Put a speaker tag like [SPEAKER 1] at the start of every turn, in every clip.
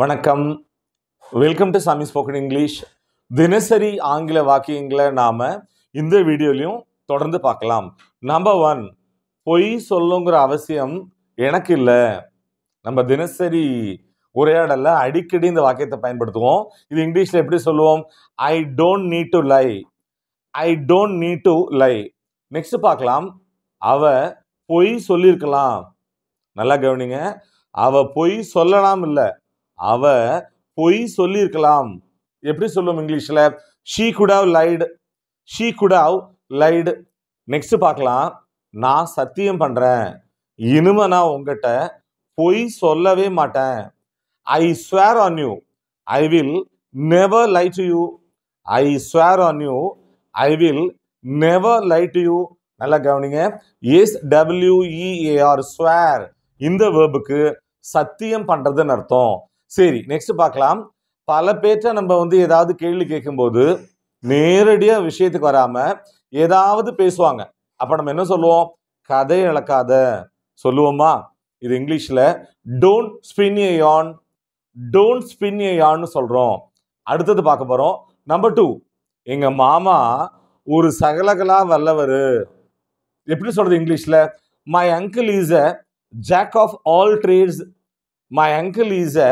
[SPEAKER 1] வணக்கம் welcome to Sami spoken English தினசரி ஆங்கில வாக்கியங்களை நாம் இந்த வீடியோலையும் தொடர்ந்து பார்க்கலாம் நம்பர் ஒன் பொய் சொல்லுங்கிற அவசியம் எனக்கு இல்லை நம்ம தினசரி உரையாடலில் அடிக்கடி இந்த வாக்கியத்தை பயன்படுத்துவோம் இது இங்கிலீஷில் எப்படி சொல்லுவோம் I don't need to lie I don't need to lie next பார்க்கலாம் அவ பொய் சொல்லியிருக்கலாம் நல்லா கவனிங்க அவ பொய் சொல்லலாம் இல்லை அவ பொய் சொல்லியிருக்கலாம் எப்படி சொல்லுவோம் இங்கிலீஷில் she could have lied she could lied next பார்க்கலாம் நான் சத்தியம் பண்ணுறேன் இனிமே நான் உங்ககிட்ட பொய் சொல்லவே மாட்டேன் I swear on you I will never lie to you I swear on you I will never lie to you நல்லா கவனிங்க எஸ் டபிள்யூஇஏஆர் ஸ்வேர் இந்த வேர்புக்கு சத்தியம் பண்ணுறதுன்னு அர்த்தம் சரி நெக்ஸ்ட் பார்க்கலாம் பல பேர்ட்ட நம்ம வந்து ஏதாவது கேள்வி கேட்கும்போது நேரடியாக விஷயத்துக்கு வராமல் ஏதாவது பேசுவாங்க அப்போ நம்ம என்ன சொல்லுவோம் கதை இழக்காத சொல்லுவோமா இது இங்கிலீஷில் டோன்ட் ஸ்பின் ஏ யான் டோன்ட் ஸ்பின் ஏ யான்னு சொல்கிறோம் அடுத்தது பார்க்க போகிறோம் நம்பர் டூ எங்கள் மாமா ஒரு சகலகலா வல்லவர் எப்படி சொல்கிறது இங்கிலீஷில் my uncle is a jack of all trades my uncle is a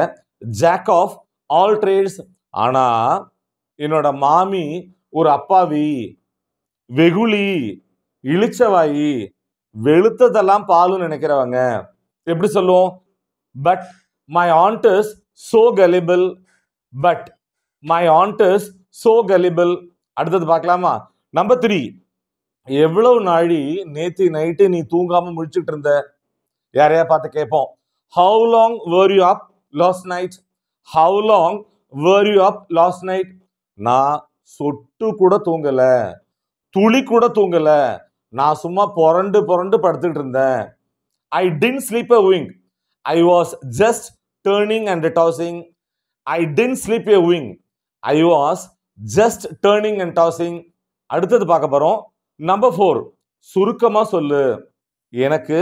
[SPEAKER 1] jack of all trades ஆனால் என்னோட மாமி ஒரு அப்பாவி வெகுளி இழிச்சவாயி வெளுத்ததெல்லாம் பாலும் நினைக்கிறவங்க எப்படி சொல்லுவோம் but my aunt is so gullible but my aunt is so gullible அடுத்தது பார்க்கலாமா நம்பர் த்ரீ எவ்வளவு நாழி நேத்தி நைட்டு நீ தூங்காம முடிச்சுட்டு இருந்த யாரையா பார்த்து கேட்போம் how long were you up last night how long were you up last night நான் சொட்டு கூட தூங்கலை துளி கூட தூங்கலை நான் சும்மா புரண்டு புரண்டு படுத்துட்டு இருந்தேன் I didn't sleep a wink I was just turning and tossing I didn't sleep a wink I was just turning and tossing அடுத்தது பார்க்க போகிறோம் நம்பர் ஃபோர் சுருக்கமாக சொல்லு எனக்கு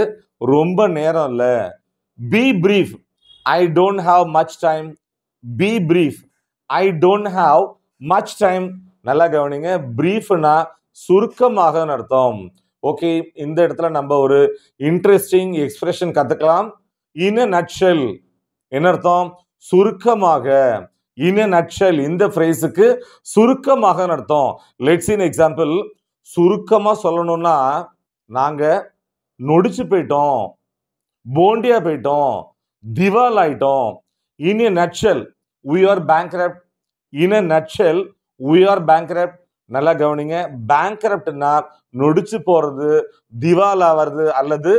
[SPEAKER 1] ரொம்ப நேரம் இல்லை be brief I don't have much time be brief I don't have much time நல்லா கவனிங்க பிரீஃப்னா சுருக்கமாக அர்த்தம் ஓகே இந்த இடத்துல நம்ம ஒரு இன்ட்ரெஸ்டிங் எக்ஸ்பிரஷன் கற்றுக்கலாம் இன நட்ஷல் என்ன அர்த்தம் சுருக்கமாக இன நட்ஷல் இந்த ஃப்ரேஸுக்கு சுருக்கமாக அர்த்தம் லெட்ஸ் இன் எக்ஸாம்பிள் சுருக்கமாக சொல்லணும்னா நாங்கள் நொடிச்சு போயிட்டோம் போண்டியா போயிட்டோம் திவால் ஆயிட்டோம் in a nutshell we are bankrupt in a nutshell we are bankrupt நல்லா கவனிங்க பேங்க் ரப்ட்னா நொடிச்சு போறது திவால் ஆகிறது அல்லது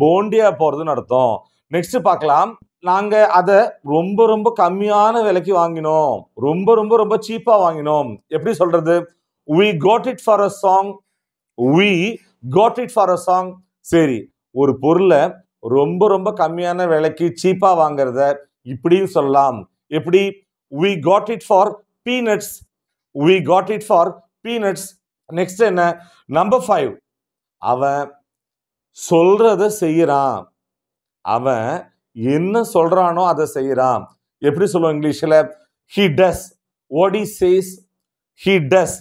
[SPEAKER 1] போண்டியா போறதுன்னு அர்த்தம் நெக்ஸ்ட் பார்க்கலாம் நாங்க அதை ரொம்ப ரொம்ப கம்மியான விலைக்கு வாங்கினோம் ரொம்ப ரொம்ப ரொம்ப சீப்பா வாங்கினோம் எப்படி சொல்றது we got it for a song we got it for a song சரி ஒரு பொருளை ரொம்ப ரொம்ப கம்மியான விலைக்கு சீப்பாக வாங்குறத இப்படின்னு சொல்லலாம் எப்படி we got it for peanuts we got it for peanuts next என்ன நம்பர் ஃபைவ் அவன் சொல்றத செய்யறான் அவன் என்ன சொல்றானோ அதை செய்யறான் எப்படி சொல்லுவோம் இங்கிலீஷில் ஹி டஸ் ஓடி சேஸ் ஹி டஸ்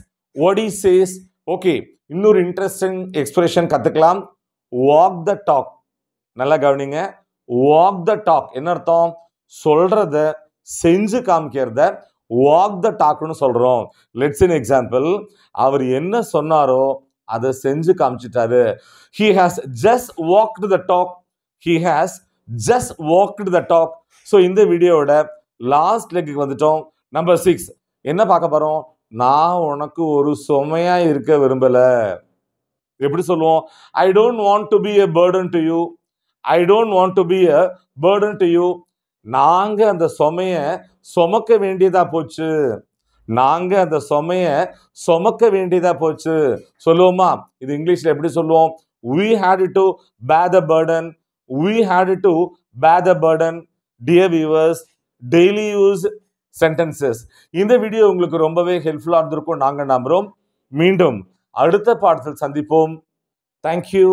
[SPEAKER 1] ஓடி சேஸ் ஓகே இன்னொரு இன்ட்ரெஸ்டிங் எக்ஸ்பிரஷன் கற்றுக்கலாம் வாக் த டாக் நல்லா கவனிங்க வாக் த டாக் என்ன அர்த்தம் சொல்றத செஞ்சு காமிக்கிறத வாக் த டாக்னு சொல்கிறோம் லெட்ஸ் இன் எக்ஸாம்பிள் அவர் என்ன சொன்னாரோ அதை செஞ்சு காமிச்சிட்டாரு he has just walk the talk he has just walk the talk so இந்த வீடியோவோட லாஸ்ட் லெக்கு வந்துட்டோம் நம்பர் சிக்ஸ் என்ன பார்க்க போகிறோம் நான் உனக்கு ஒரு சுமையாக இருக்க விரும்பலை எப்படி சொல்லுவோம் I don't want to be a burden to you I don't want to be a burden to you நாங்கள் அந்த சுமையை சுமக்க வேண்டியதாக போச்சு நாங்கள் அந்த சுமையை சுமக்க வேண்டியதாக போச்சு சொல்லுவோமா இது இங்கிலீஷில் எப்படி சொல்லுவோம் we had to pay the burden we had to pay the burden dear viewers daily use sentences இந்த வீடியோ உங்களுக்கு ரொம்பவே ஹெல்ப்ஃபுல்லாக இருந்திருக்கும் நாங்கள் நம்புகிறோம் மீண்டும் அடுத்த பாடத்தில் சந்திப்போம் தேங்க்யூ